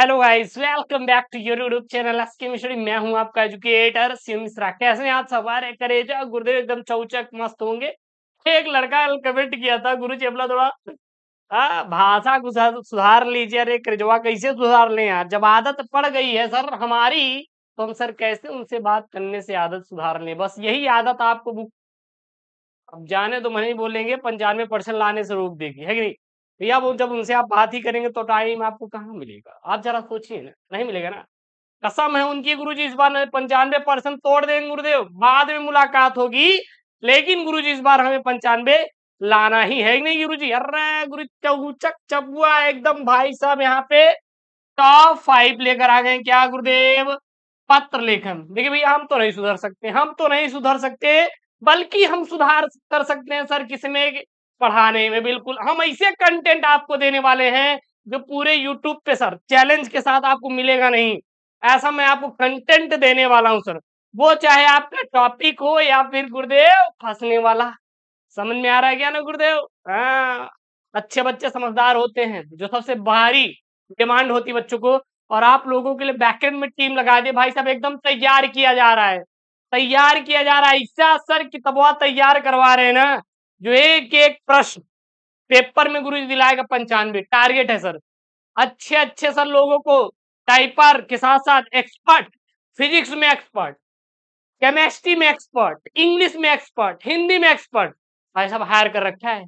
hello guys welcome back to your YouTube channel S K Mishri मैं हूं आपका educator सी मिश्रा कैसे हैं आप सवार है जा गुरुदेव एकदम चौचक मस्त होंगे एक लड़का कमेंट किया था गुरु जी थोड़ा हाँ भाषा को सुधार लीजिए अरे करेजवा कैसे सुधार लें यार जब आदत पड़ गई है सर हमारी तो हम सर कैसे उनसे बात करने से आदत सुधार लें बस यही आदत आपको अब जाने तो मैं बोलेंगे पंचानवे परसेंट लाने से रोक देगी है कि नहीं भैया वो जब उनसे आप बात ही करेंगे तो टाइम आपको कहाँ मिलेगा आप जरा सोचिए ना नहीं मिलेगा ना कसम है उनकी गुरु जी इस बार पंचानवे परसेंट तोड़ देंगे गुरुदेव बाद में मुलाकात होगी लेकिन गुरु जी इस बार हमें पंचानवे लाना ही है नहीं गुरु जी अरे गुरु चौचक चबुआ एकदम भाई साहब यहाँ पे टॉप फाइव लेकर आ गए क्या गुरुदेव पत्र लेखन देखिए भैया हम तो नहीं सुधर सकते हम तो नहीं सुधर सकते बल्कि हम सुधार कर सकते हैं सर किसमें पढ़ाने में बिल्कुल हम ऐसे कंटेंट आपको देने वाले हैं जो पूरे यूट्यूब पे सर चैलेंज के साथ आपको मिलेगा नहीं ऐसा मैं आपको कंटेंट देने वाला हूँ सर वो चाहे आपका टॉपिक हो या फिर गुरुदेव फंसने वाला समझ में आ रहा है क्या ना गुरुदेव हाँ अच्छे बच्चे समझदार होते हैं जो सबसे भारी डिमांड होती बच्चों को और आप लोगों के लिए बैकेंड में टीम लगा दे भाई साहब एकदम तैयार किया जा रहा है तैयार किया जा रहा है इससे सर की तबाह तैयार करवा रहे हैं ना जो एक एक प्रश्न पेपर में गुरु जी दिलाएगा पंचानवे टारगेट है सर अच्छे अच्छे सर लोगों को टाइपर के साथ साथ एक्सपर्ट फिजिक्स में एक्सपर्ट केमेस्ट्री में एक्सपर्ट इंग्लिश में एक्सपर्ट हिंदी में एक्सपर्ट भाई सब हायर कर रखा है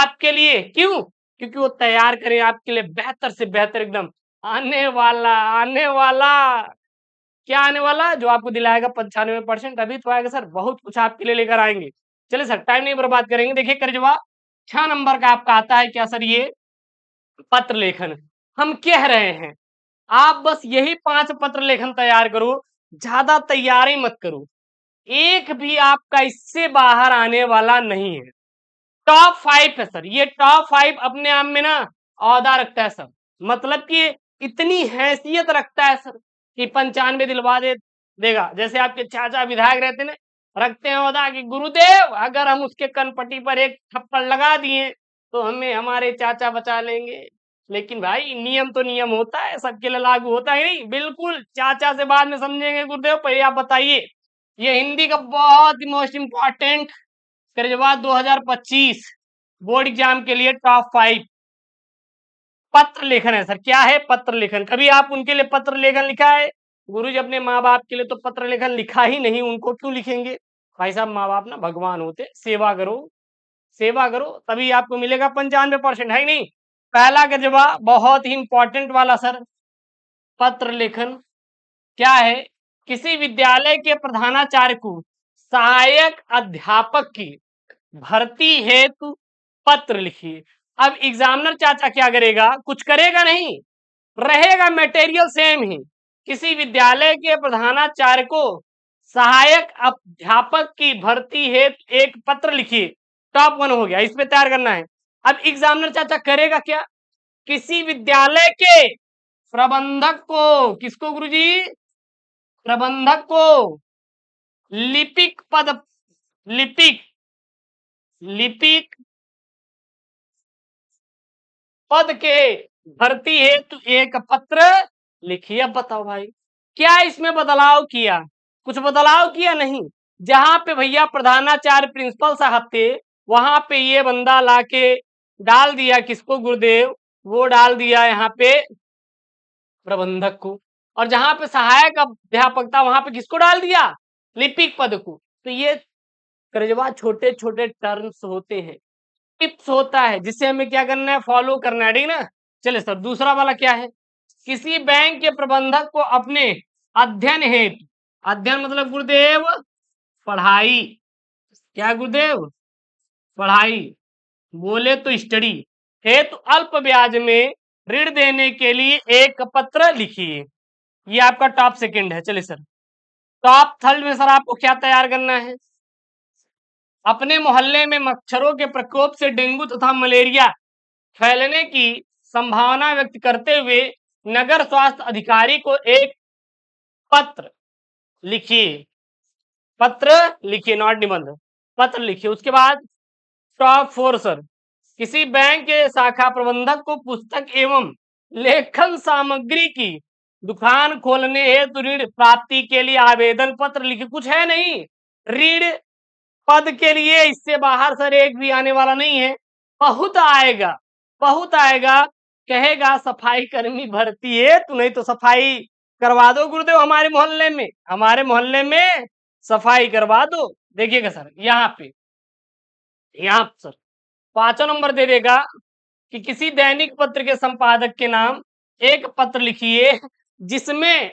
आपके लिए क्यों क्योंकि वो तैयार करें आपके लिए बेहतर से बेहतर एकदम आने वाला आने वाला क्या आने वाला जो आपको दिलाएगा पंचानवे परसेंट अभी तो आएगा सर बहुत कुछ आपके लिए लेकर आएंगे चले सर टाइम नहीं बर्बाद करेंगे देखिए करजवा छह नंबर का आपका आता है क्या सर ये पत्र लेखन हम कह रहे हैं आप बस यही पांच पत्र लेखन तैयार करो ज्यादा तैयारी मत करो एक भी आपका इससे बाहर आने वाला नहीं है टॉप फाइव है सर ये टॉप फाइव अपने आप में ना अहदा रखता है सर मतलब कि इतनी हैसियत रखता है सर कि पंचानवे दिलवा दे देगा जैसे आपके चाचा विधायक रहते ना रखते हैं उदा कि गुरुदेव अगर हम उसके कनपट्टी पर एक थप्पड़ लगा दिए तो हमें हमारे चाचा बचा लेंगे लेकिन भाई नियम तो नियम होता है सबके लिए लागू होता ही नहीं बिल्कुल चाचा से बाद में समझेंगे गुरुदेव पहले आप बताइए ये हिंदी का बहुत ही मोस्ट इम्पॉर्टेंट दो हजार 2025 बोर्ड एग्जाम के लिए टॉप फाइव पत्र लेखन है सर क्या है पत्र लेखन कभी आप उनके लिए पत्र लेखन लिखा है गुरु जी अपने माँ बाप के लिए तो पत्र लेखन लिखा ही नहीं उनको क्यों लिखेंगे भाई साहब माँ बाप ना भगवान होते सेवा करो सेवा करो तभी आपको मिलेगा पंचानवे परसेंट है नहीं पहला गजबा बहुत ही इंपॉर्टेंट वाला सर पत्र लेखन क्या है किसी विद्यालय के प्रधानाचार्य को सहायक अध्यापक की भर्ती हेतु पत्र लिखिए अब एग्जामिनर चाचा क्या करेगा कुछ करेगा नहीं रहेगा मटेरियल सेम ही किसी विद्यालय के प्रधानाचार्य को सहायक अध्यापक की भर्ती हेतु एक पत्र लिखिए टॉप वन हो गया इसमें तैयार करना है अब एग्जामिनर चाचा करेगा क्या किसी विद्यालय के प्रबंधक को किसको गुरुजी प्रबंधक को लिपिक पद लिपिक लिपिक पद के भर्ती हेतु एक पत्र लिखिए अब बताओ भाई क्या इसमें बदलाव किया कुछ बदलाव किया नहीं जहां पे भैया प्रधानाचार्य प्रिंसिपल साहब थे वहां पे ये बंदा लाके डाल दिया किसको गुरुदेव वो डाल दिया यहाँ पे प्रबंधक को और जहां पे सहायक अध्यापक था वहां पे किसको डाल दिया लिपिक पद को तो ये करजवा छोटे छोटे टर्म्स होते हैं टिप्स होता है जिसे हमें क्या करना है फॉलो करना है ठीक ना चले सर दूसरा वाला क्या है किसी बैंक के प्रबंधक को अपने अध्ययन हेतु अध्ययन मतलब गुरुदेव पढ़ाई क्या गुरुदेव पढ़ाई बोले तो स्टडी हेतु अल्प ब्याज में ऋण देने के लिए एक पत्र लिखिए ये आपका टॉप सेकंड है चलिए सर टॉप थर्ड में सर आपको क्या तैयार करना है अपने मोहल्ले में मच्छरों के प्रकोप से डेंगू तथा मलेरिया फैलने की संभावना व्यक्त करते हुए नगर स्वास्थ्य अधिकारी को एक पत्र लिखिए पत्र लिखिए नॉट निबंध पत्र लिखिए उसके बाद टॉप फोर सर किसी बैंक के शाखा प्रबंधक को पुस्तक एवं लेखन सामग्री की दुकान खोलने हेतु ऋण प्राप्ति के लिए आवेदन पत्र लिखे कुछ है नहीं ऋण पद के लिए इससे बाहर सर एक भी आने वाला नहीं है बहुत आएगा बहुत आएगा कहेगा सफाई कर्मी भर्ती है तू नहीं तो सफाई करवा दो गुरुदेव हमारे मोहल्ले में हमारे मोहल्ले में सफाई करवा दो देखिएगा सर यहाँ पे यहाँ सर पांचों नंबर दे देगा कि किसी दैनिक पत्र के संपादक के नाम एक पत्र लिखिए जिसमें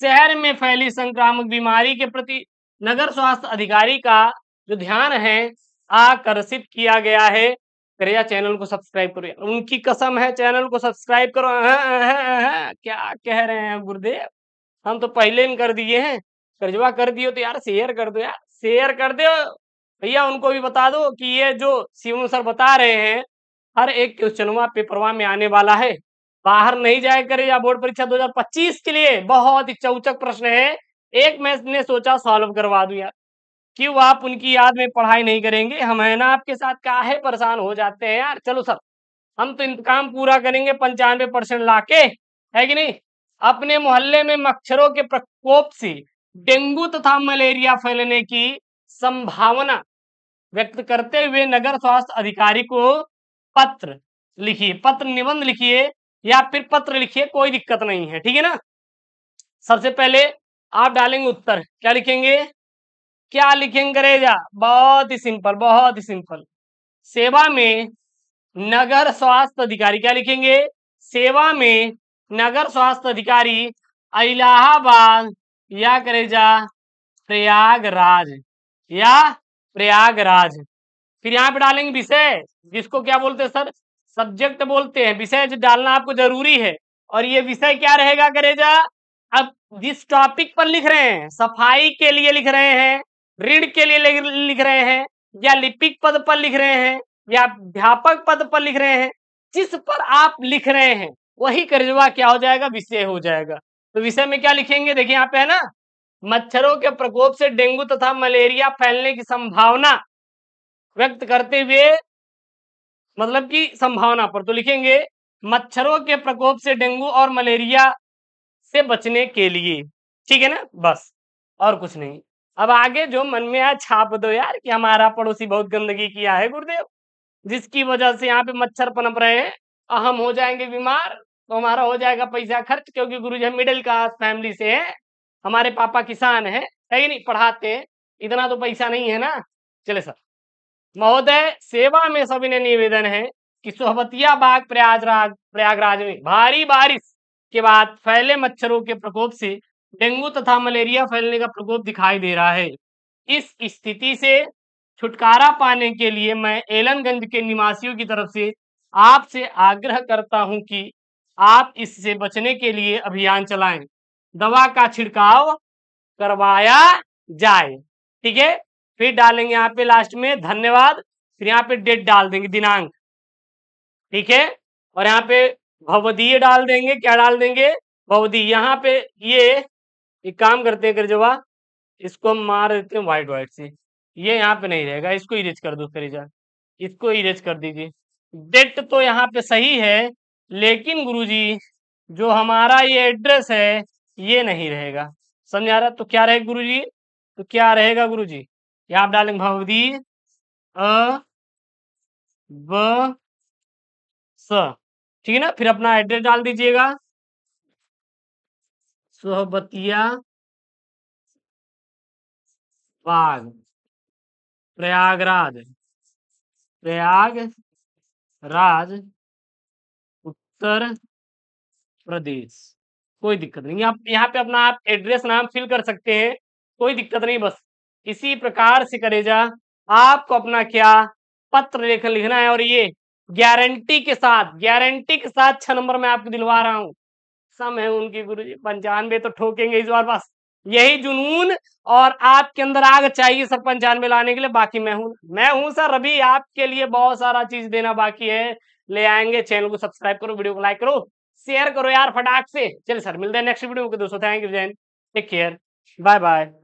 शहर में फैली संक्रामक बीमारी के प्रति नगर स्वास्थ्य अधिकारी का जो ध्यान है आकर्षित किया गया है करे या चैनल को सब्सक्राइब करो यार उनकी कसम है चैनल को सब्सक्राइब करो आ, आ, आ, क्या कह रहे हैं गुरुदेव हम तो पहले ही कर दिए हैं कर्जवा कर दियो तो यार शेयर कर दो यार शेयर कर दो भैया उनको भी बता दो कि ये जो शिवम सर बता रहे हैं हर एक क्वेश्चनवा पेपरवा में आने वाला है बाहर नहीं जाए करे या बोर्ड परीक्षा 2025 के लिए बहुत ही चौचक प्रश्न है एक मैं ने सोचा सॉल्व करवा दू यार क्यों आप उनकी याद में पढ़ाई नहीं करेंगे हम है ना आपके साथ काहे परेशान हो जाते हैं यार चलो सर हम तो इंतकाम पूरा करेंगे पंचानवे परसेंट लाके है कि नहीं अपने मोहल्ले में मच्छरों के प्रकोप से डेंगू तथा मलेरिया फैलने की संभावना व्यक्त करते हुए नगर स्वास्थ्य अधिकारी को पत्र लिखिए पत्र निबंध लिखिए या फिर पत्र लिखिए कोई दिक्कत नहीं है ठीक है ना सबसे पहले आप डालेंगे उत्तर क्या लिखेंगे क्या लिखेंगे अंग्रेजा बहुत ही सिंपल बहुत ही सिंपल सेवा में नगर स्वास्थ्य अधिकारी क्या लिखेंगे सेवा में नगर स्वास्थ्य अधिकारी इलाहाबाद या करेजा प्रयागराज या प्रयागराज फिर यहाँ पे डालेंगे विषय जिसको क्या बोलते हैं सर सब्जेक्ट बोलते हैं विषय जो डालना आपको जरूरी है और ये विषय क्या रहेगा करेजा अब जिस टॉपिक पर लिख रहे हैं सफाई के लिए लिख रहे हैं ऋण के लिए लिख रहे हैं या लिपिक पद पर लिख रहे हैं या व्यापक पद पर लिख रहे हैं जिस पर आप लिख रहे हैं वही कर्जवा क्या हो जाएगा विषय हो जाएगा तो विषय में क्या लिखेंगे देखिए यहाँ पे है ना मच्छरों के प्रकोप से डेंगू तथा मलेरिया फैलने की संभावना व्यक्त करते हुए मतलब कि संभावना पर तो लिखेंगे मच्छरों के प्रकोप से डेंगू और मलेरिया से बचने के लिए ठीक है ना बस और कुछ नहीं अब आगे जो मन में आया छाप दो यार कि हमारा पड़ोसी बहुत गंदगी किया है गुरुदेव जिसकी वजह से यहाँ पे मच्छर पनप रहे हैं और हम हो जाएंगे बीमार तो हमारा हो जाएगा पैसा खर्च क्योंकि गुरु जी मिडिल क्लास फैमिली से है हमारे पापा किसान है कहीं नहीं पढ़ाते हैं इतना तो पैसा नहीं है ना चले सर महोदय सेवा में सभी ने निवेदन है कि सोहबतिया बाग प्रयागराज प्रयागराज में भारी बारिश के बाद फैले मच्छरों के प्रकोप से डेंगू तथा मलेरिया फैलने का प्रकोप दिखाई दे रहा है इस स्थिति से छुटकारा पाने के लिए मैं एलनगंज के निवासियों की तरफ से आपसे आग्रह करता हूं कि आप इससे बचने के लिए अभियान चलाएं दवा का छिड़काव करवाया जाए ठीक है फिर डालेंगे यहाँ पे लास्ट में धन्यवाद फिर यहाँ पे डेट डाल देंगे दिनांक ठीक है और यहाँ पे भवदीय डाल देंगे क्या डाल देंगे भवदीय यहाँ पे ये एक काम करते हैं गिरजवा इसको हम मार देते हैं व्हाइट व्हाइट से ये यहाँ पे नहीं रहेगा इसको इरेज कर दो फिर इसको इरेज कर दीजिए डेट तो यहाँ पे सही है लेकिन गुरुजी जो हमारा ये एड्रेस है ये नहीं रहेगा समझ आ रहा तो क्या रहेगा गुरु जी तो क्या रहेगा गुरु जी यहाँ आप डालेंगे भवदी अ ठीक है ना फिर अपना एड्रेस डाल दीजिएगा सोहबतिया बाग प्रयागराज प्रयाग राज उत्तर प्रदेश कोई दिक्कत नहीं आप यहाँ पे अपना आप एड्रेस नाम फिल कर सकते हैं कोई दिक्कत नहीं बस इसी प्रकार से करेजा आपको अपना क्या पत्र लेखन लिखना है और ये गारंटी के साथ गारंटी के साथ छह नंबर में आपको दिलवा रहा हूं सम है उनकी गुरु जी पंचानवे तो ठोकेंगे इस बार बस यही जुनून और आपके अंदर आग चाहिए सर पंचानवे लाने के लिए बाकी मैं हूं मैं हूं सर अभी आपके लिए बहुत सारा चीज देना बाकी है ले आएंगे चैनल को सब्सक्राइब करो वीडियो को लाइक करो शेयर करो यार फटाक से चलिए सर मिलते हैं नेक्स्ट वीडियो को दोस्तों थैंक यू जैन टेक केयर बाय बाय